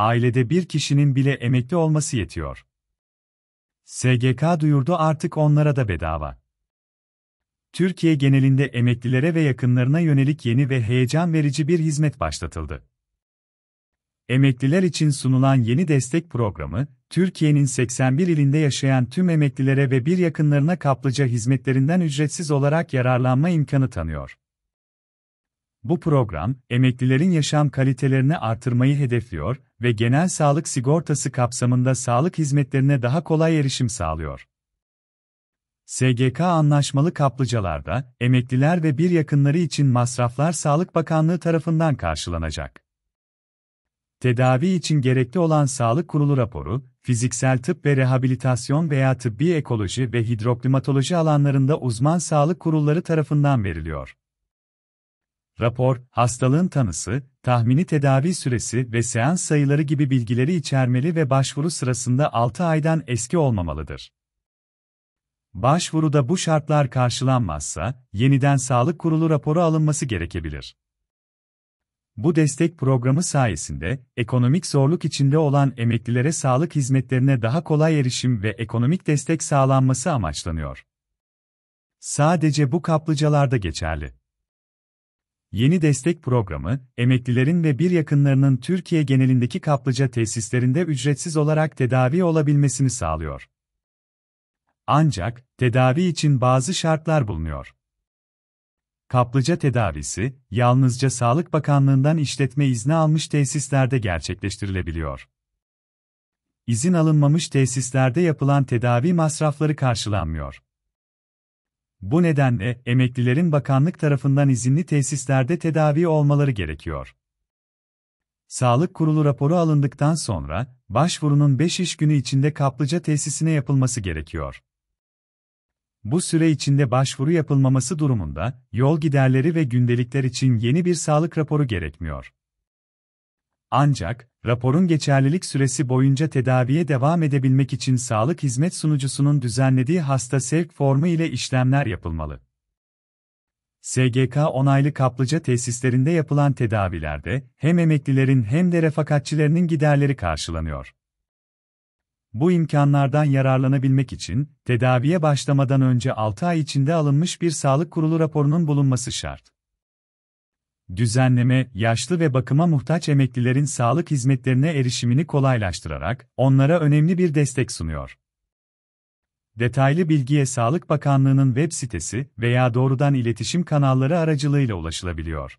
Ailede bir kişinin bile emekli olması yetiyor. SGK duyurdu artık onlara da bedava. Türkiye genelinde emeklilere ve yakınlarına yönelik yeni ve heyecan verici bir hizmet başlatıldı. Emekliler için sunulan yeni destek programı, Türkiye'nin 81 ilinde yaşayan tüm emeklilere ve bir yakınlarına kaplıca hizmetlerinden ücretsiz olarak yararlanma imkanı tanıyor. Bu program, emeklilerin yaşam kalitelerini artırmayı hedefliyor ve genel sağlık sigortası kapsamında sağlık hizmetlerine daha kolay erişim sağlıyor. SGK anlaşmalı kaplıcalarda, emekliler ve bir yakınları için masraflar Sağlık Bakanlığı tarafından karşılanacak. Tedavi için gerekli olan sağlık kurulu raporu, fiziksel tıp ve rehabilitasyon veya tıbbi ekoloji ve hidroklimatoloji alanlarında uzman sağlık kurulları tarafından veriliyor rapor, hastalığın tanısı, tahmini tedavi süresi ve seans sayıları gibi bilgileri içermeli ve başvuru sırasında 6 aydan eski olmamalıdır. Başvuruda bu şartlar karşılanmazsa, yeniden Sağlık Kurulu raporu alınması gerekebilir. Bu destek programı sayesinde, ekonomik zorluk içinde olan emeklilere sağlık hizmetlerine daha kolay erişim ve ekonomik destek sağlanması amaçlanıyor. Sadece bu kaplıcalarda geçerli. Yeni destek programı, emeklilerin ve bir yakınlarının Türkiye genelindeki kaplıca tesislerinde ücretsiz olarak tedavi olabilmesini sağlıyor. Ancak, tedavi için bazı şartlar bulunuyor. Kaplıca tedavisi, yalnızca Sağlık Bakanlığından işletme izni almış tesislerde gerçekleştirilebiliyor. İzin alınmamış tesislerde yapılan tedavi masrafları karşılanmıyor. Bu nedenle emeklilerin bakanlık tarafından izinli tesislerde tedavi olmaları gerekiyor. Sağlık Kurulu raporu alındıktan sonra, başvurunun 5 iş günü içinde kaplıca tesisine yapılması gerekiyor. Bu süre içinde başvuru yapılmaması durumunda, yol giderleri ve gündelikler için yeni bir sağlık raporu gerekmiyor. Ancak, raporun geçerlilik süresi boyunca tedaviye devam edebilmek için sağlık hizmet sunucusunun düzenlediği hasta sevk formu ile işlemler yapılmalı. SGK onaylı kaplıca tesislerinde yapılan tedavilerde hem emeklilerin hem de refakatçilerinin giderleri karşılanıyor. Bu imkanlardan yararlanabilmek için tedaviye başlamadan önce 6 ay içinde alınmış bir sağlık kurulu raporunun bulunması şart. Düzenleme, yaşlı ve bakıma muhtaç emeklilerin sağlık hizmetlerine erişimini kolaylaştırarak onlara önemli bir destek sunuyor. Detaylı bilgiye Sağlık Bakanlığı'nın web sitesi veya doğrudan iletişim kanalları aracılığıyla ulaşılabiliyor.